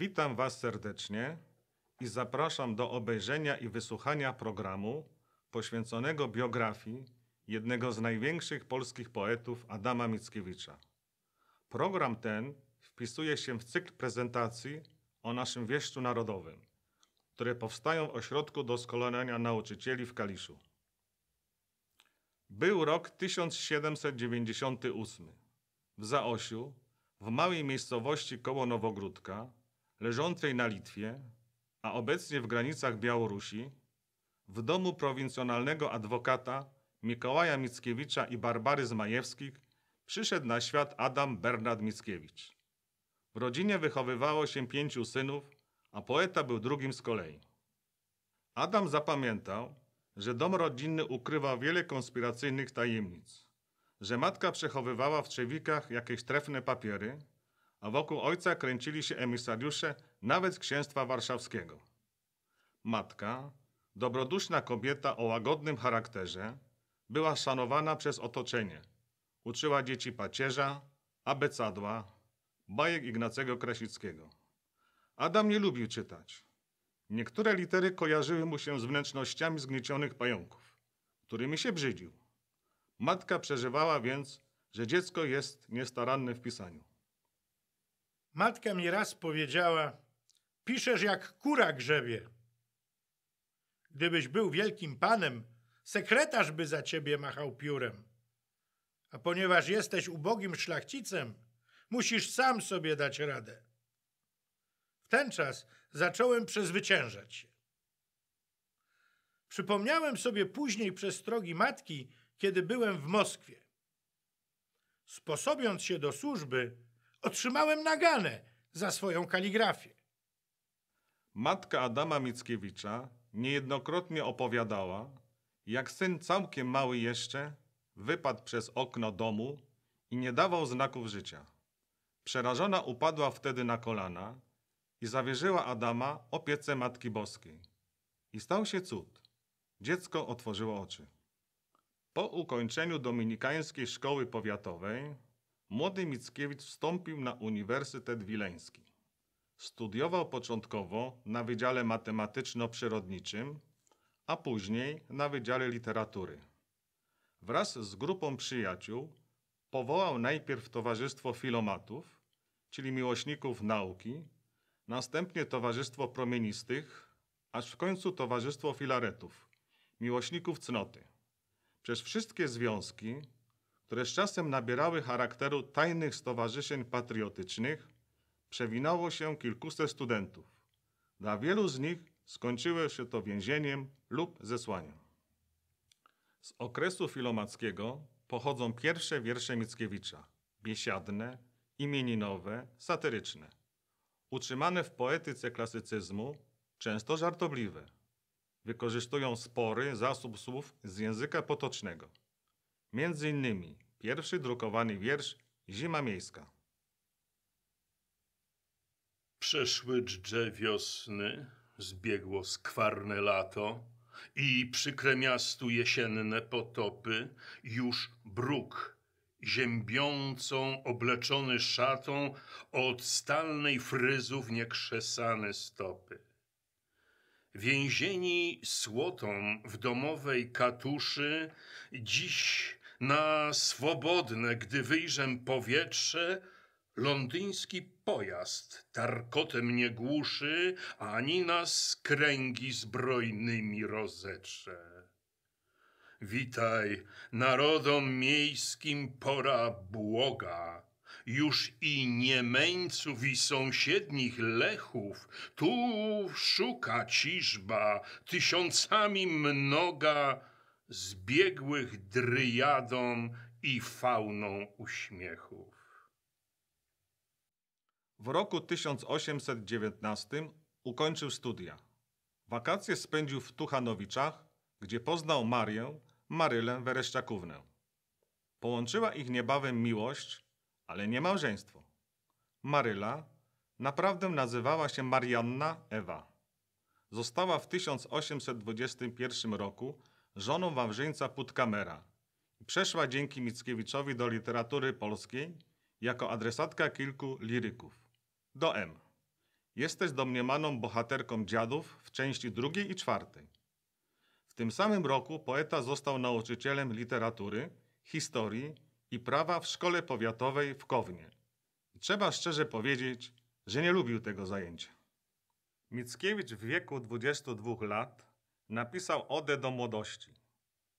Witam Was serdecznie i zapraszam do obejrzenia i wysłuchania programu poświęconego biografii jednego z największych polskich poetów Adama Mickiewicza. Program ten wpisuje się w cykl prezentacji o naszym wieszczu narodowym, które powstają w Ośrodku Doskonalenia Nauczycieli w Kaliszu. Był rok 1798. W Zaosiu, w małej miejscowości koło Nowogródka, leżącej na Litwie, a obecnie w granicach Białorusi, w domu prowincjonalnego adwokata Mikołaja Mickiewicza i Barbary Zmajewskich przyszedł na świat Adam Bernard Mickiewicz. W rodzinie wychowywało się pięciu synów, a poeta był drugim z kolei. Adam zapamiętał, że dom rodzinny ukrywał wiele konspiracyjnych tajemnic, że matka przechowywała w trzewikach jakieś trefne papiery – a wokół ojca kręcili się emisariusze nawet z księstwa warszawskiego. Matka, dobroduszna kobieta o łagodnym charakterze, była szanowana przez otoczenie. Uczyła dzieci pacierza, abecadła, bajek Ignacego Krasickiego. Adam nie lubił czytać. Niektóre litery kojarzyły mu się z wnętrznościami zgniecionych pająków, którymi się brzydził. Matka przeżywała więc, że dziecko jest niestaranne w pisaniu. Matka mi raz powiedziała: Piszesz jak kura grzebie. Gdybyś był wielkim panem, sekretarz by za ciebie machał piórem. A ponieważ jesteś ubogim szlachcicem, musisz sam sobie dać radę. W ten czas zacząłem przezwyciężać się. Przypomniałem sobie później przestrogi matki, kiedy byłem w Moskwie. Sposobiąc się do służby, Otrzymałem naganę za swoją kaligrafię. Matka Adama Mickiewicza niejednokrotnie opowiadała, jak syn całkiem mały jeszcze wypadł przez okno domu i nie dawał znaków życia. Przerażona upadła wtedy na kolana i zawierzyła Adama opiece Matki Boskiej. I stał się cud. Dziecko otworzyło oczy. Po ukończeniu dominikańskiej szkoły powiatowej młody Mickiewicz wstąpił na Uniwersytet Wileński. Studiował początkowo na Wydziale Matematyczno-Przyrodniczym, a później na Wydziale Literatury. Wraz z grupą przyjaciół powołał najpierw Towarzystwo Filomatów, czyli miłośników nauki, następnie Towarzystwo Promienistych, aż w końcu Towarzystwo Filaretów, miłośników cnoty. Przez wszystkie związki które z czasem nabierały charakteru tajnych stowarzyszeń patriotycznych, przewinęło się kilkuset studentów. Dla wielu z nich skończyło się to więzieniem lub zesłaniem. Z okresu filomackiego pochodzą pierwsze wiersze Mickiewicza – biesiadne, imieninowe, satyryczne. Utrzymane w poetyce klasycyzmu, często żartobliwe. Wykorzystują spory zasób słów z języka potocznego – Między innymi pierwszy drukowany wiersz Zima Miejska. Przeszły dżdże wiosny, zbiegło skwarne lato i przykre miastu jesienne potopy, już bruk ziębiącą obleczony szatą od stalnej fryzów niekrzesane stopy. Więzieni słotą w domowej katuszy dziś na swobodne, gdy wyjrzę powietrze, londyński pojazd tarkotem nie głuszy, ani nas kręgi zbrojnymi rozetrze. Witaj, narodom miejskim pora błoga. Już i Niemieńców i sąsiednich Lechów tu szuka ciżba tysiącami mnoga zbiegłych dryjadą i fauną uśmiechów. W roku 1819 ukończył studia. Wakacje spędził w Tuchanowiczach, gdzie poznał Marię, Marylę Wereszczakównę. Połączyła ich niebawem miłość, ale nie małżeństwo. Maryla naprawdę nazywała się Marianna Ewa. Została w 1821 roku żoną Wawrzyńca Putkamera. Przeszła dzięki Mickiewiczowi do literatury polskiej jako adresatka kilku liryków. Do M. Jesteś domniemaną bohaterką dziadów w części drugiej i czwartej. W tym samym roku poeta został nauczycielem literatury, historii i prawa w szkole powiatowej w Kownie. trzeba szczerze powiedzieć, że nie lubił tego zajęcia. Mickiewicz w wieku 22 lat napisał Odę do młodości.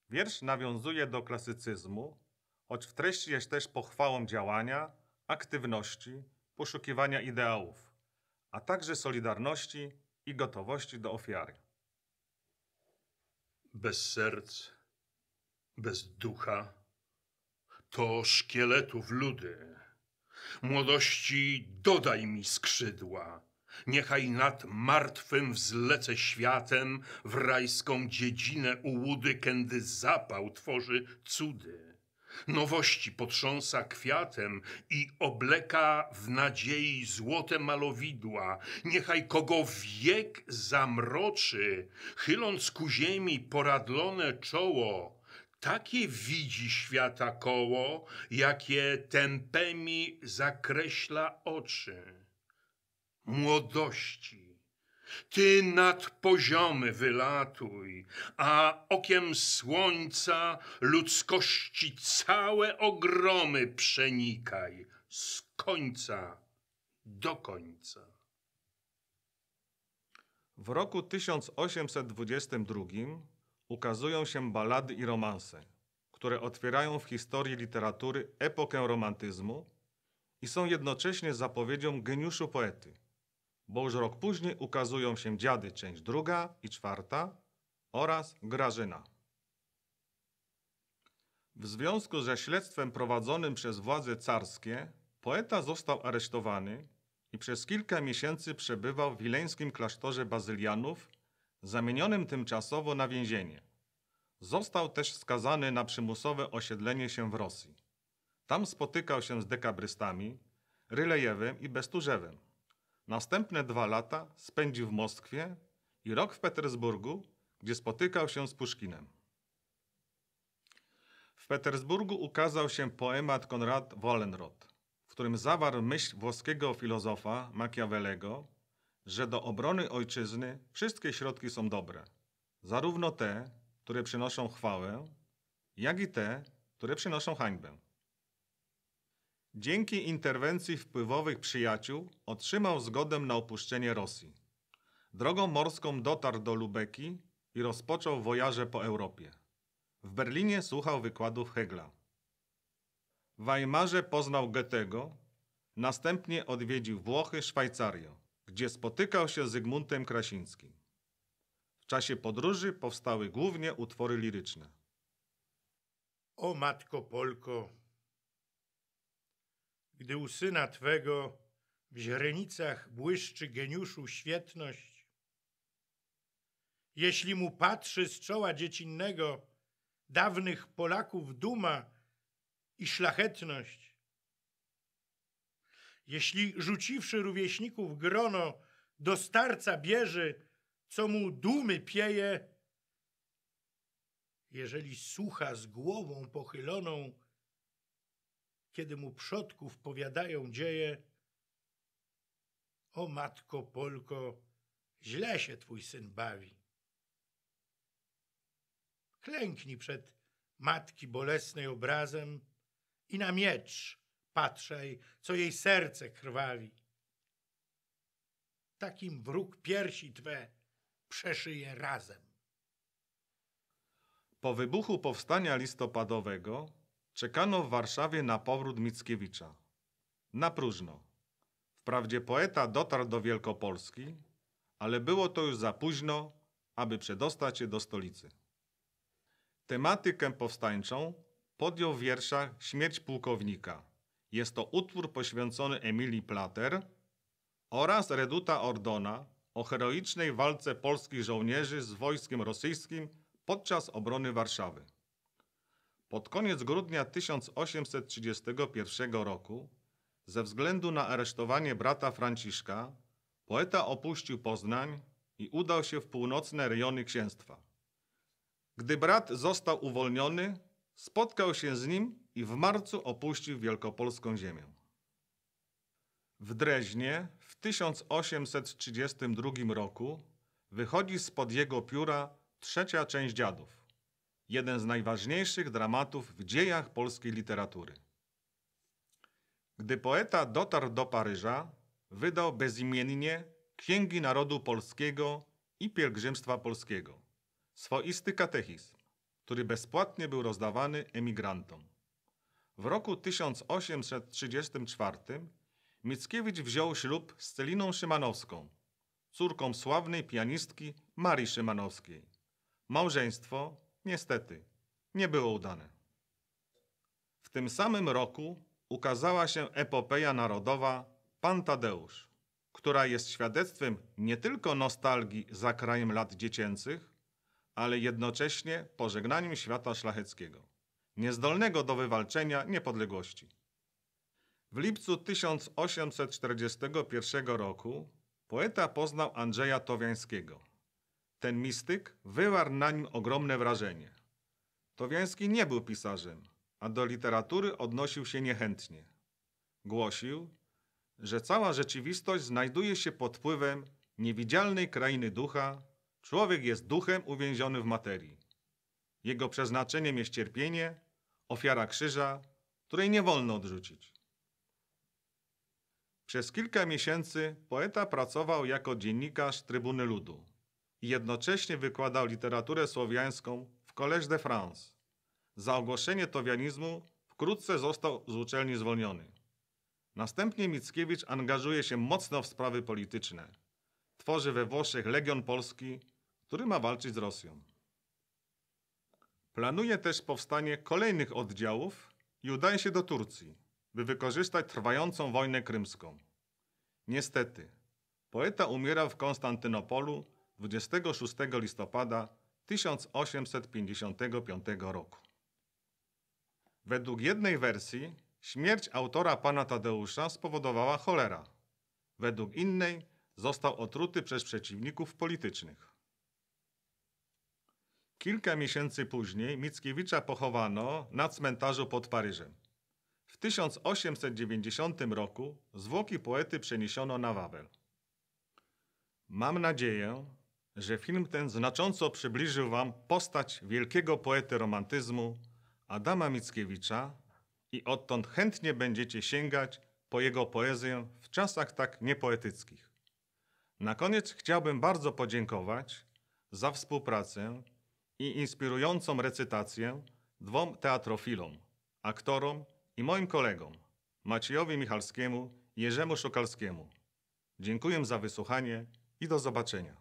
Wiersz nawiązuje do klasycyzmu, choć w treści jest też pochwałą działania, aktywności, poszukiwania ideałów, a także solidarności i gotowości do ofiary. Bez serc, bez ducha, to szkieletów ludy. Młodości dodaj mi skrzydła Niechaj nad martwym wzlece światem w rajską dziedzinę ułudy, kędy zapał tworzy cudy. Nowości potrząsa kwiatem i obleka w nadziei złote malowidła. Niechaj kogo wiek zamroczy, chyląc ku ziemi poradlone czoło. Takie widzi świata koło, jakie tempemi zakreśla oczy młodości. Ty nad poziomy wylatuj, a okiem słońca ludzkości całe ogromy przenikaj z końca do końca. W roku 1822 ukazują się balady i romanse, które otwierają w historii literatury epokę romantyzmu i są jednocześnie zapowiedzią geniuszu poety bo już rok później ukazują się Dziady, część druga i czwarta oraz Grażyna. W związku ze śledztwem prowadzonym przez władze carskie, poeta został aresztowany i przez kilka miesięcy przebywał w wileńskim klasztorze bazylianów, zamienionym tymczasowo na więzienie. Został też skazany na przymusowe osiedlenie się w Rosji. Tam spotykał się z dekabrystami, Rylejewem i Besturzewem. Następne dwa lata spędził w Moskwie i rok w Petersburgu, gdzie spotykał się z Puszkinem. W Petersburgu ukazał się poemat Konrad Wollenrod, w którym zawarł myśl włoskiego filozofa Machiavellego, że do obrony ojczyzny wszystkie środki są dobre, zarówno te, które przynoszą chwałę, jak i te, które przynoszą hańbę. Dzięki interwencji wpływowych przyjaciół otrzymał zgodę na opuszczenie Rosji. Drogą morską dotarł do Lubeki i rozpoczął wojaże po Europie. W Berlinie słuchał wykładów Hegla. W Weimarze poznał Goethego, następnie odwiedził Włochy, Szwajcarię, gdzie spotykał się z Zygmuntem Krasińskim. W czasie podróży powstały głównie utwory liryczne. O matko Polko, gdy u syna Twego w źrenicach błyszczy geniuszu świetność? Jeśli mu patrzy z czoła dziecinnego dawnych Polaków duma i szlachetność, jeśli rzuciwszy rówieśników grono do starca bierze, co mu dumy pieje, jeżeli słucha z głową pochyloną kiedy mu przodków powiadają dzieje, o matko Polko, źle się twój syn bawi. Klęknij przed matki bolesnej obrazem i na miecz patrzaj, co jej serce krwawi. Takim wróg piersi twe przeszyje razem. Po wybuchu powstania listopadowego Czekano w Warszawie na powrót Mickiewicza. Na próżno. Wprawdzie poeta dotarł do Wielkopolski, ale było to już za późno, aby przedostać się do stolicy. Tematykę powstańczą podjął w wierszach Śmierć pułkownika. Jest to utwór poświęcony Emilii Plater oraz Reduta Ordona o heroicznej walce polskich żołnierzy z wojskiem rosyjskim podczas obrony Warszawy. Pod koniec grudnia 1831 roku, ze względu na aresztowanie brata Franciszka, poeta opuścił Poznań i udał się w północne rejony księstwa. Gdy brat został uwolniony, spotkał się z nim i w marcu opuścił wielkopolską ziemię. W Dreźnie w 1832 roku wychodzi spod jego pióra trzecia część dziadów jeden z najważniejszych dramatów w dziejach polskiej literatury. Gdy poeta dotarł do Paryża, wydał bezimiennie Księgi Narodu Polskiego i Pielgrzymstwa Polskiego, swoisty katechizm, który bezpłatnie był rozdawany emigrantom. W roku 1834 Mickiewicz wziął ślub z Celiną Szymanowską, córką sławnej pianistki Marii Szymanowskiej. Małżeństwo niestety, nie było udane. W tym samym roku ukazała się epopeja narodowa „Pantadeusz”, która jest świadectwem nie tylko nostalgii za krajem lat dziecięcych, ale jednocześnie pożegnaniem świata szlacheckiego, niezdolnego do wywalczenia niepodległości. W lipcu 1841 roku poeta poznał Andrzeja Towiańskiego – ten mistyk wywarł na nim ogromne wrażenie. Towiański nie był pisarzem, a do literatury odnosił się niechętnie. Głosił, że cała rzeczywistość znajduje się pod wpływem niewidzialnej krainy ducha, człowiek jest duchem uwięziony w materii. Jego przeznaczeniem jest cierpienie, ofiara krzyża, której nie wolno odrzucić. Przez kilka miesięcy poeta pracował jako dziennikarz Trybuny Ludu i jednocześnie wykładał literaturę słowiańską w Collège de France. Za ogłoszenie towianizmu wkrótce został z uczelni zwolniony. Następnie Mickiewicz angażuje się mocno w sprawy polityczne. Tworzy we Włoszech Legion Polski, który ma walczyć z Rosją. Planuje też powstanie kolejnych oddziałów i udaje się do Turcji, by wykorzystać trwającą wojnę krymską. Niestety, poeta umiera w Konstantynopolu 26 listopada 1855 roku. Według jednej wersji śmierć autora pana Tadeusza spowodowała cholera. Według innej został otruty przez przeciwników politycznych. Kilka miesięcy później Mickiewicza pochowano na cmentarzu pod Paryżem. W 1890 roku zwłoki poety przeniesiono na Wawel. Mam nadzieję, że film ten znacząco przybliżył Wam postać wielkiego poety romantyzmu Adama Mickiewicza i odtąd chętnie będziecie sięgać po jego poezję w czasach tak niepoetyckich. Na koniec chciałbym bardzo podziękować za współpracę i inspirującą recytację dwom teatrofilom, aktorom i moim kolegom Maciejowi Michalskiemu i Jerzemu Szokalskiemu. Dziękuję za wysłuchanie i do zobaczenia.